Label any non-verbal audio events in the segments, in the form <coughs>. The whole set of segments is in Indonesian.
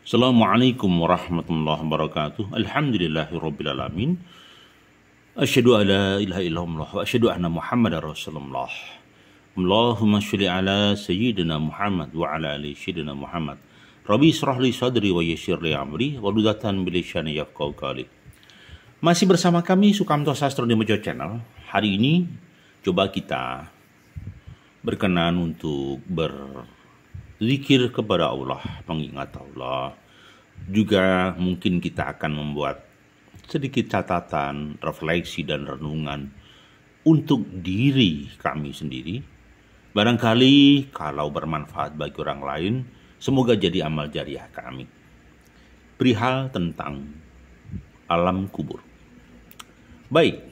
Assalamualaikum warahmatullahi wabarakatuh. Alhamdulillahirrabbilalamin. Asyadu ala ilaha illallah wa asyadu anna Muhammad Rasulullah. Allahumma syuri ala sayyidina Muhammad wa ala ali sayyidina Muhammad. Rabbi surah li sadri wa yassir li amri wa ludatan bilisyani yafqahu kali. Masih bersama kami Sukamto Sastro di Mojo Channel. Hari ini coba kita berkenan untuk ber zikir kepada Allah, mengingat Allah. Juga mungkin kita akan membuat sedikit catatan, refleksi dan renungan untuk diri kami sendiri. Barangkali kalau bermanfaat bagi orang lain, semoga jadi amal jariah kami. Perihal tentang alam kubur. Baik,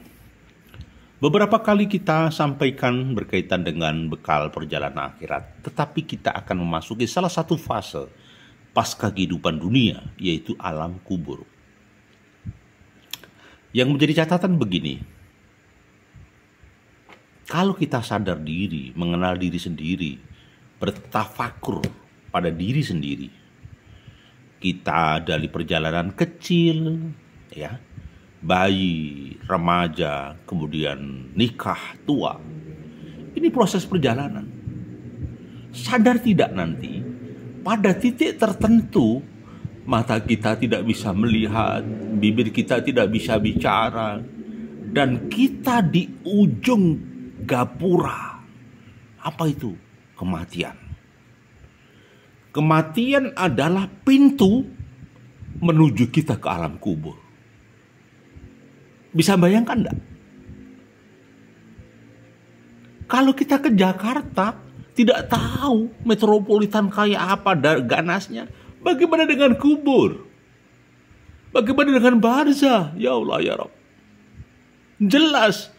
Beberapa kali kita sampaikan berkaitan dengan bekal perjalanan akhirat, tetapi kita akan memasuki salah satu fase pasca kehidupan dunia, yaitu alam kubur. Yang menjadi catatan begini, kalau kita sadar diri, mengenal diri sendiri, bertafakur pada diri sendiri, kita dari perjalanan kecil, ya, bayi, remaja, kemudian nikah, tua. Ini proses perjalanan. Sadar tidak nanti, pada titik tertentu mata kita tidak bisa melihat, bibir kita tidak bisa bicara, dan kita di ujung gapura. Apa itu? Kematian. Kematian adalah pintu menuju kita ke alam kubur. Bisa bayangkan enggak? Kalau kita ke Jakarta, tidak tahu metropolitan kayak apa dan ganasnya. Bagaimana dengan kubur? Bagaimana dengan barza? Ya Allah ya Rob. Jelas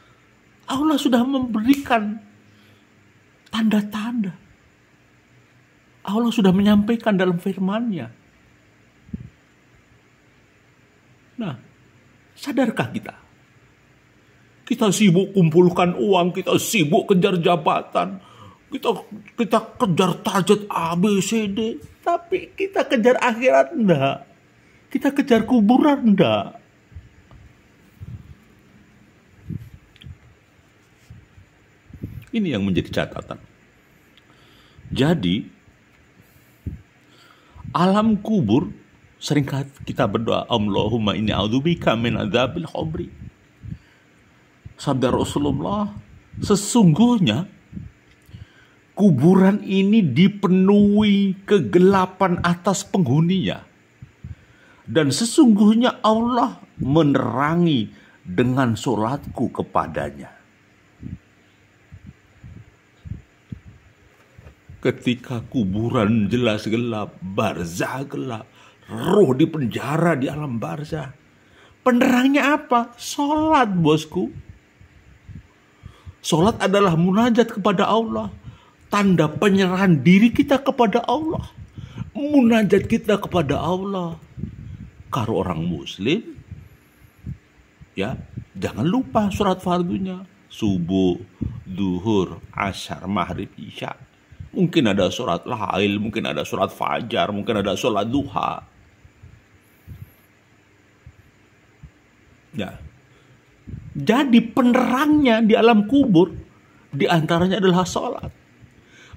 Allah sudah memberikan tanda-tanda. Allah sudah menyampaikan dalam firman-Nya. Nah, sadarkah kita? Kita sibuk kumpulkan uang, kita sibuk kejar jabatan, kita kita kejar target A B C D, tapi kita kejar akhirat enggak. Kita kejar kuburan enggak. Ini yang menjadi catatan. Jadi alam kubur seringkali kita berdoa Allahumma inni a'udzubika min adzabil qabri sabda Rasulullah, sesungguhnya kuburan ini dipenuhi kegelapan atas penghuninya. Dan sesungguhnya Allah menerangi dengan suratku kepadanya. Ketika kuburan jelas gelap, barzah gelap, roh di penjara di alam barzah. Penerangnya apa? salat bosku. Sholat adalah munajat kepada Allah. Tanda penyerahan diri kita kepada Allah. Munajat kita kepada Allah. Karo orang muslim, ya jangan lupa surat fardunya. Subuh, duhur, asar, maghrib, isya. Mungkin ada surat lail, mungkin ada surat fajar, mungkin ada surat duha. Ya, jadi penerangnya di alam kubur di antaranya adalah sholat.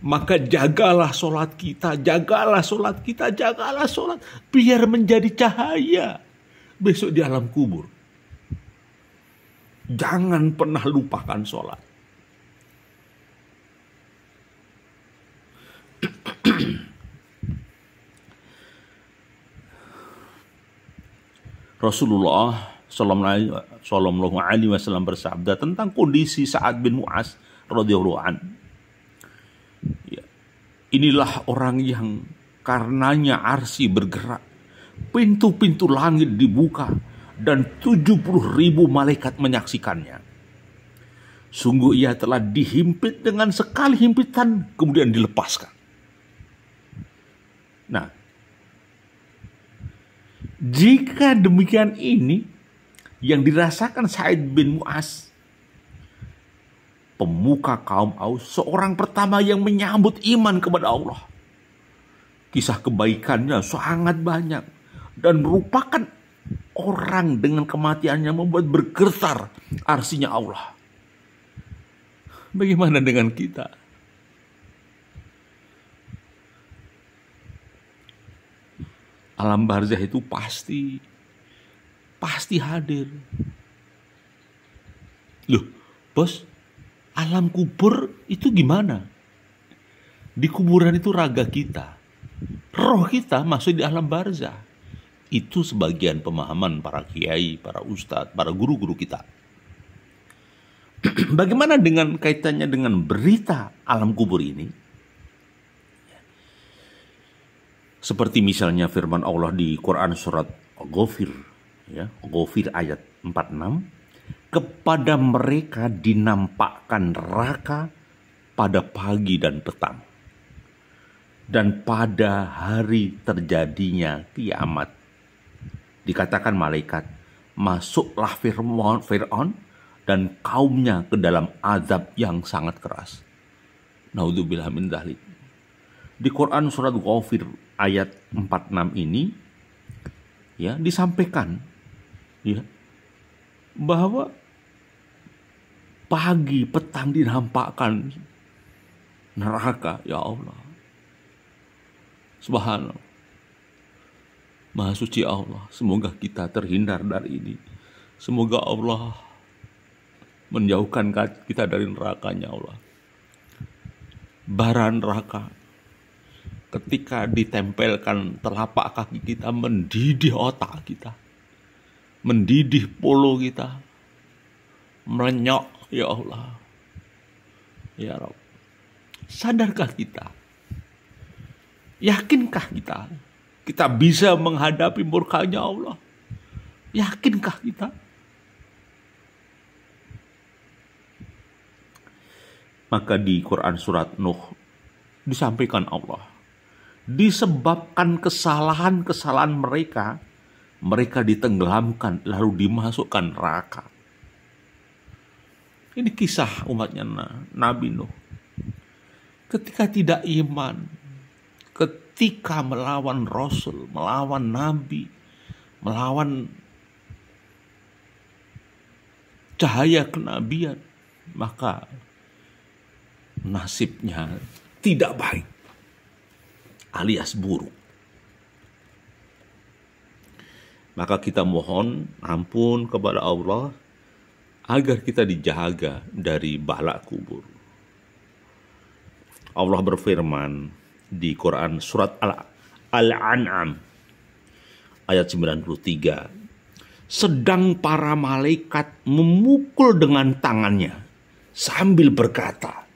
Maka jagalah sholat kita, jagalah sholat kita, jagalah sholat. Biar menjadi cahaya besok di alam kubur. Jangan pernah lupakan sholat. Rasulullah Sallallahu Shallallahu Alaihi Wasallam bersabda tentang kondisi Saad bin Muas radhiyallahu an. Ya. Inilah orang yang karenanya arsi bergerak, pintu-pintu langit dibuka dan 70 ribu malaikat menyaksikannya. Sungguh ia telah dihimpit dengan sekali himpitan kemudian dilepaskan. Nah, jika demikian ini yang dirasakan Said bin Muas, Pemuka kaum Aus, seorang pertama yang menyambut iman kepada Allah. Kisah kebaikannya sangat banyak dan merupakan orang dengan kematiannya membuat bergetar arsinya Allah. Bagaimana dengan kita? Alam barzah itu pasti pasti hadir. Loh, bos, alam kubur itu gimana? Di kuburan itu raga kita. Roh kita masuk di alam barzah. Itu sebagian pemahaman para kiai, para ustadz, para guru-guru kita. <clears throat> Bagaimana dengan kaitannya dengan berita alam kubur ini? Seperti misalnya firman Allah di Quran surat Ghafir ya Gofir ayat 46 kepada mereka dinampakkan raka pada pagi dan petang dan pada hari terjadinya kiamat dikatakan malaikat masuklah Fir'aun Fir dan kaumnya ke dalam azab yang sangat keras. Naudzubillah min Di Quran surat Ghafir ayat 46 ini ya disampaikan ya bahwa pagi petang dinampakkan neraka ya Allah subhanallah Maha suci Allah, semoga kita terhindar dari ini. Semoga Allah menjauhkan kita dari nerakanya Allah. Bara neraka ketika ditempelkan telapak kaki kita mendidih otak kita mendidih polo kita merenyok ya Allah ya Rob sadarkah kita yakinkah kita kita bisa menghadapi murkanya Allah yakinkah kita maka di Quran surat Nuh disampaikan Allah disebabkan kesalahan-kesalahan mereka mereka ditenggelamkan lalu dimasukkan neraka. Ini kisah umatnya Nabi Nuh. Ketika tidak iman, ketika melawan Rasul, melawan Nabi, melawan cahaya kenabian, maka nasibnya tidak baik alias buruk. maka kita mohon ampun kepada Allah agar kita dijaga dari balak kubur. Allah berfirman di Quran surat Al-An'am ayat 93. Sedang para malaikat memukul dengan tangannya sambil berkata,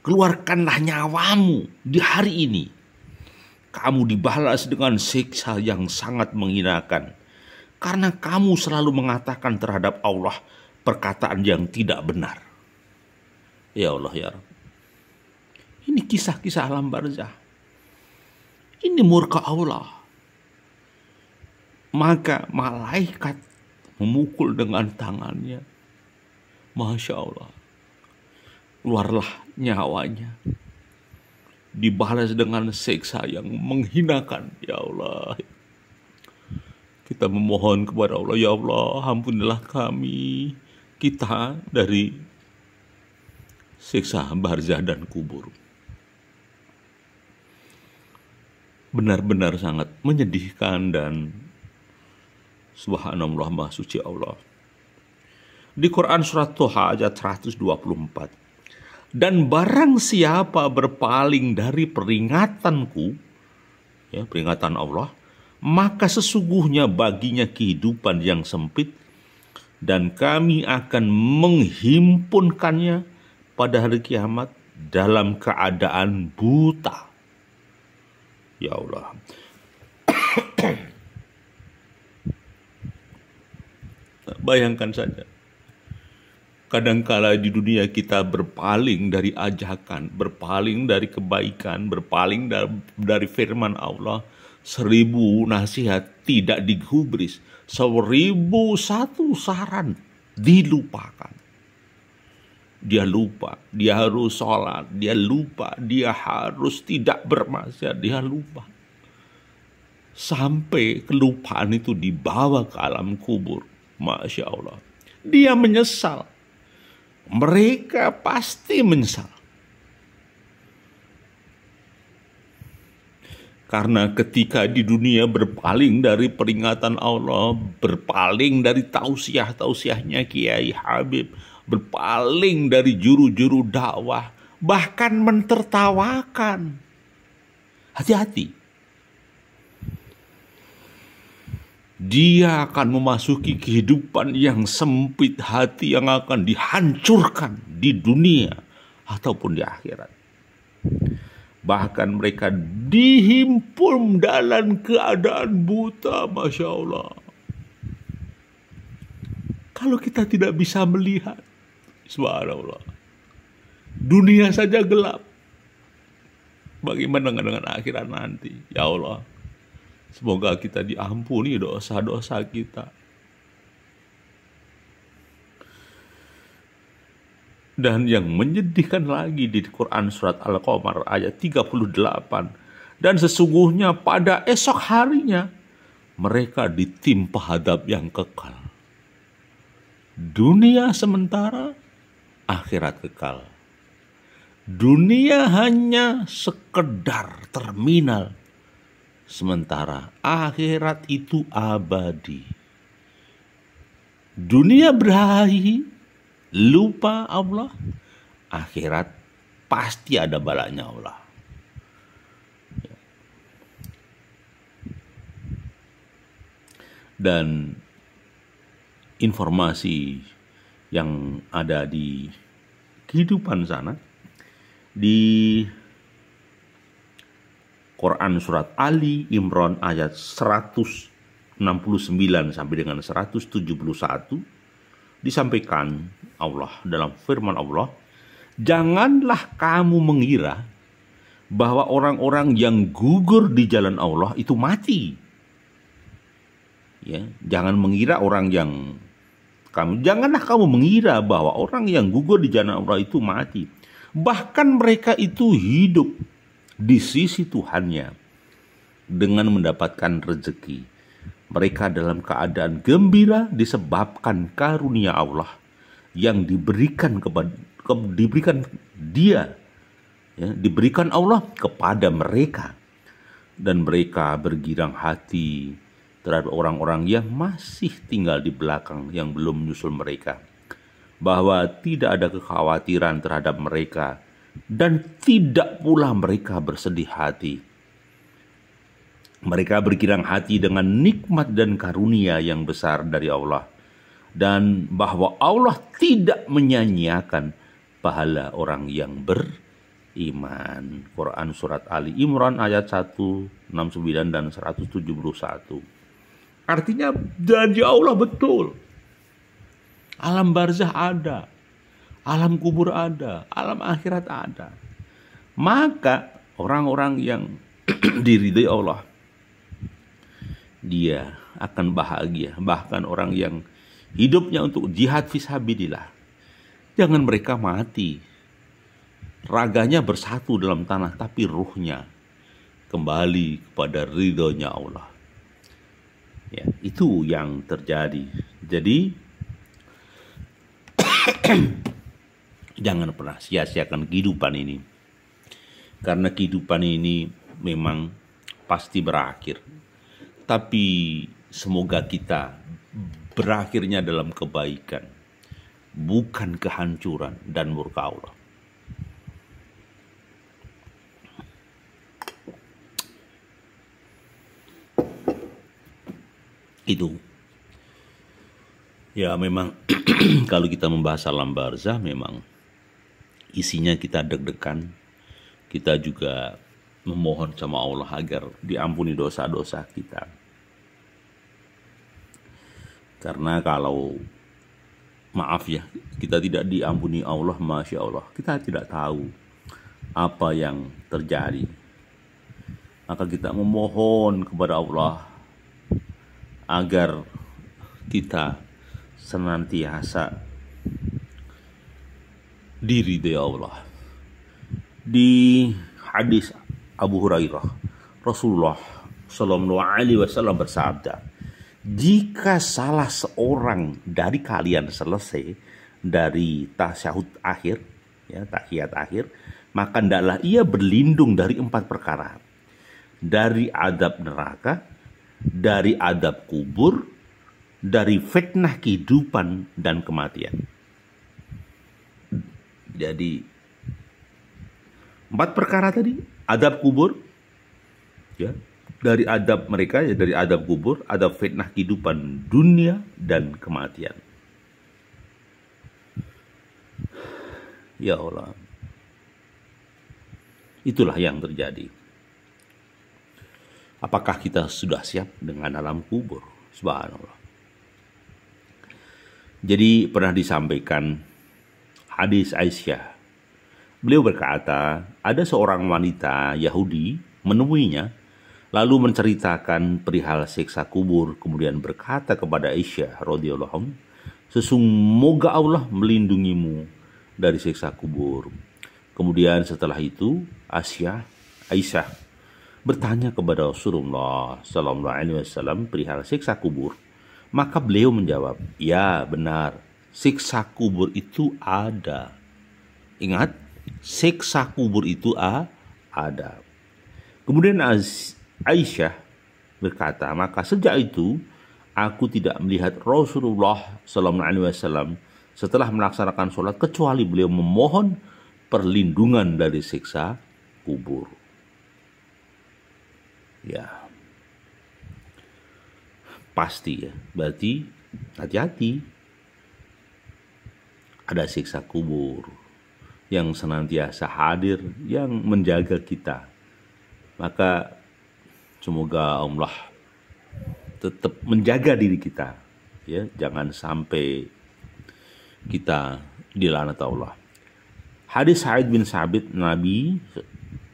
"Keluarkanlah nyawamu di hari ini kamu dibalas dengan siksa yang sangat menghinakan. Karena kamu selalu mengatakan terhadap Allah perkataan yang tidak benar. Ya Allah ya Rabb. Ini kisah-kisah alam barzah. Ini murka Allah. Maka malaikat memukul dengan tangannya. Masya Allah. luarlah nyawanya dibalas dengan siksa yang menghinakan. Ya Allah. Kita memohon kepada Allah, ya Allah, ampunilah kami, kita dari siksa barzah dan kubur. Benar-benar sangat menyedihkan dan subhanallah maha suci Allah. Di Quran surat Toha ayat 124 dan barang siapa berpaling dari peringatanku, ya, peringatan Allah, maka sesungguhnya baginya kehidupan yang sempit dan kami akan menghimpunkannya pada hari kiamat dalam keadaan buta. Ya Allah. <coughs> Bayangkan saja. Kadangkala di dunia kita berpaling dari ajakan, berpaling dari kebaikan, berpaling dari, dari firman Allah. Seribu nasihat tidak digubris, seribu satu saran dilupakan. Dia lupa, dia harus sholat, dia lupa, dia harus tidak bermaksiat, dia lupa. Sampai kelupaan itu dibawa ke alam kubur. Masya Allah. Dia menyesal mereka pasti menyesal. Karena ketika di dunia berpaling dari peringatan Allah, berpaling dari tausiah-tausiahnya Kiai Habib, berpaling dari juru-juru dakwah, bahkan mentertawakan. Hati-hati. dia akan memasuki kehidupan yang sempit hati yang akan dihancurkan di dunia ataupun di akhirat. Bahkan mereka dihimpun dalam keadaan buta, Masya Allah. Kalau kita tidak bisa melihat, subhanallah. Dunia saja gelap. Bagaimana dengan akhirat nanti? Ya Allah Semoga kita diampuni dosa-dosa kita. Dan yang menyedihkan lagi di Quran surat Al-Qamar ayat 38. Dan sesungguhnya pada esok harinya mereka ditimpa hadap yang kekal. Dunia sementara, akhirat kekal. Dunia hanya sekedar terminal sementara, akhirat itu abadi. Dunia berahi, lupa Allah, akhirat pasti ada balanya Allah. Dan informasi yang ada di kehidupan sana di Quran Surat Ali Imran ayat 169 sampai dengan 171 disampaikan Allah dalam firman Allah, Janganlah kamu mengira bahwa orang-orang yang gugur di jalan Allah itu mati. Ya, jangan mengira orang yang kamu janganlah kamu mengira bahwa orang yang gugur di jalan Allah itu mati. Bahkan mereka itu hidup di sisi Tuhannya dengan mendapatkan rezeki. Mereka dalam keadaan gembira disebabkan karunia Allah yang diberikan kepada ke, diberikan dia ya, diberikan Allah kepada mereka dan mereka bergirang hati terhadap orang-orang yang masih tinggal di belakang yang belum menyusul mereka bahwa tidak ada kekhawatiran terhadap mereka dan tidak pula mereka bersedih hati. Mereka berkirang hati dengan nikmat dan karunia yang besar dari Allah dan bahwa Allah tidak menyanyiakan pahala orang yang beriman. Quran surat Ali Imran ayat 1, 69 dan 171. Artinya dari Allah betul. Alam barzah ada alam kubur ada, alam akhirat ada. Maka orang-orang yang <clears throat> diridai Allah dia akan bahagia, bahkan orang yang hidupnya untuk jihad fisabilillah. Jangan mereka mati. Raganya bersatu dalam tanah tapi ruhnya kembali kepada ridhonya Allah. Ya, itu yang terjadi. Jadi <clears throat> Jangan pernah sia-siakan kehidupan ini. Karena kehidupan ini memang pasti berakhir. Tapi semoga kita berakhirnya dalam kebaikan, bukan kehancuran dan murka Allah. Itu ya memang <clears throat> kalau kita membahas alam barzah memang isinya kita deg-degan kita juga memohon sama Allah agar diampuni dosa-dosa kita karena kalau maaf ya kita tidak diampuni Allah masya Allah kita tidak tahu apa yang terjadi maka kita memohon kepada Allah agar kita senantiasa diri dari ya Allah. Di hadis Abu Hurairah, Rasulullah Shallallahu Alaihi Wasallam bersabda, jika salah seorang dari kalian selesai dari tasyahud akhir, ya tahiyat akhir, maka ndaklah ia berlindung dari empat perkara. Dari adab neraka, dari adab kubur, dari fitnah kehidupan dan kematian. Jadi empat perkara tadi, adab kubur, ya dari adab mereka ya dari adab kubur, adab fitnah kehidupan dunia dan kematian. Ya Allah. Itulah yang terjadi. Apakah kita sudah siap dengan alam kubur? Subhanallah. Jadi pernah disampaikan hadis Aisyah. Beliau berkata, ada seorang wanita Yahudi menemuinya, lalu menceritakan perihal siksa kubur, kemudian berkata kepada Aisyah radhiyallahu "Sesungguhnya Allah melindungimu dari siksa kubur." Kemudian setelah itu, Aisyah Aisyah bertanya kepada Rasulullah sallallahu alaihi wasallam perihal siksa kubur. Maka beliau menjawab, "Ya, benar." siksa kubur itu ada. Ingat, siksa kubur itu ada. Kemudian Aisyah berkata, maka sejak itu aku tidak melihat Rasulullah SAW setelah melaksanakan sholat kecuali beliau memohon perlindungan dari siksa kubur. Ya, pasti ya. Berarti hati-hati ada siksa kubur yang senantiasa hadir yang menjaga kita. Maka semoga Allah tetap menjaga diri kita ya, jangan sampai kita dilanat Allah. Hadis Sa'id bin Sabit Nabi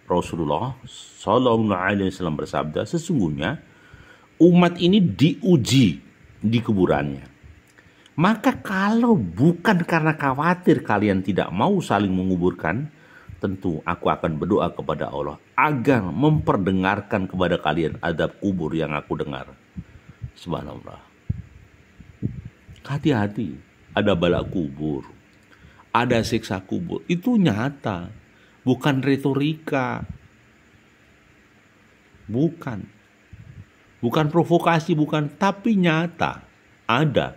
Rasulullah Sallallahu Alaihi Wasallam bersabda sesungguhnya umat ini diuji di kuburannya maka kalau bukan karena khawatir kalian tidak mau saling menguburkan, tentu aku akan berdoa kepada Allah agar memperdengarkan kepada kalian adab kubur yang aku dengar. Subhanallah. Hati-hati, ada balak kubur, ada siksa kubur. Itu nyata, bukan retorika. Bukan. Bukan provokasi, bukan, tapi nyata. Ada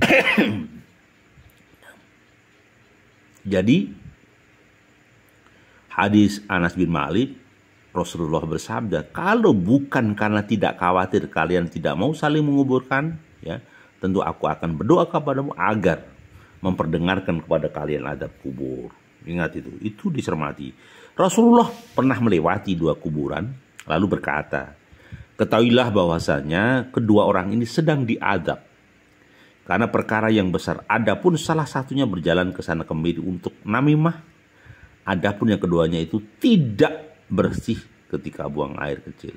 <coughs> Jadi hadis Anas bin Malik Rasulullah bersabda, "Kalau bukan karena tidak khawatir kalian tidak mau saling menguburkan, ya, tentu aku akan berdoa kepadamu agar memperdengarkan kepada kalian adab kubur." Ingat itu, itu dicermati. Rasulullah pernah melewati dua kuburan lalu berkata, "Ketahuilah bahwasanya kedua orang ini sedang diadab karena perkara yang besar ada pun salah satunya berjalan ke sana kemiri untuk namimah. pun yang keduanya itu tidak bersih ketika buang air kecil.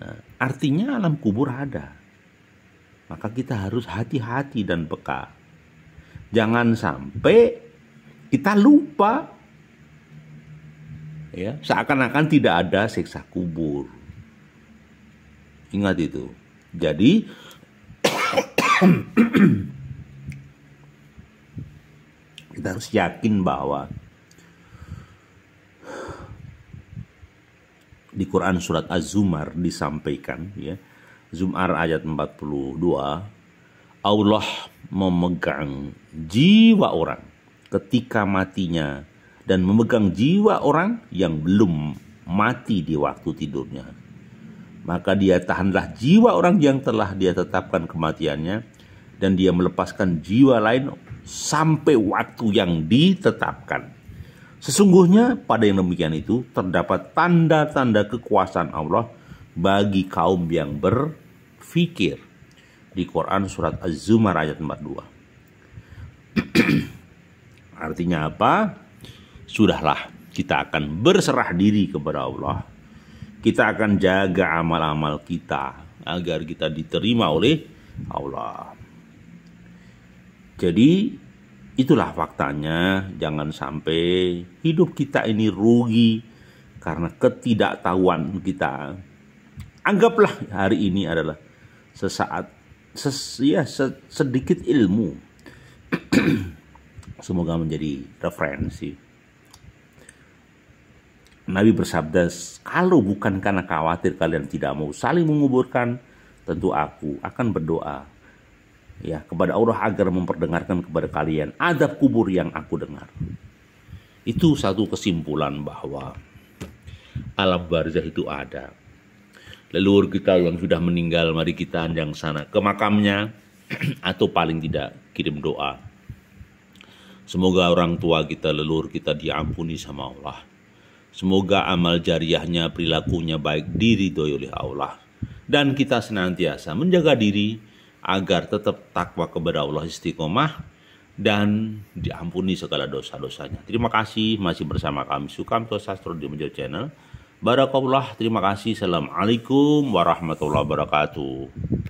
Nah, artinya alam kubur ada. Maka kita harus hati-hati dan peka. Jangan sampai kita lupa ya, seakan-akan tidak ada siksa kubur. Ingat itu. Jadi <clears throat> kita harus yakin bahwa di Quran surat Az-Zumar disampaikan ya Zumar ayat 42 Allah memegang jiwa orang ketika matinya dan memegang jiwa orang yang belum mati di waktu tidurnya maka dia tahanlah jiwa orang yang telah dia tetapkan kematiannya dan dia melepaskan jiwa lain sampai waktu yang ditetapkan. Sesungguhnya pada yang demikian itu terdapat tanda-tanda kekuasaan Allah bagi kaum yang berfikir. Di Quran surat Az-Zumar ayat 42. <clears throat> Artinya apa? Sudahlah kita akan berserah diri kepada Allah kita akan jaga amal-amal kita agar kita diterima oleh Allah. Jadi itulah faktanya, jangan sampai hidup kita ini rugi karena ketidaktahuan kita. Anggaplah hari ini adalah sesaat ses, ya sedikit ilmu. <clears throat> Semoga menjadi referensi. Nabi bersabda, kalau bukan karena khawatir kalian tidak mau saling menguburkan, tentu aku akan berdoa ya kepada Allah agar memperdengarkan kepada kalian adab kubur yang aku dengar. Itu satu kesimpulan bahwa alam barzah itu ada. Leluhur kita yang sudah meninggal, mari kita anjang sana ke makamnya <clears throat> atau paling tidak kirim doa. Semoga orang tua kita, leluhur kita diampuni sama Allah Semoga amal jariahnya, perilakunya baik diri oleh Allah. Dan kita senantiasa menjaga diri agar tetap takwa kepada Allah istiqomah dan diampuni segala dosa-dosanya. Terima kasih masih bersama kami Sukamto Sastro di Mejo Channel. Barakallah, terima kasih. Assalamualaikum warahmatullahi wabarakatuh.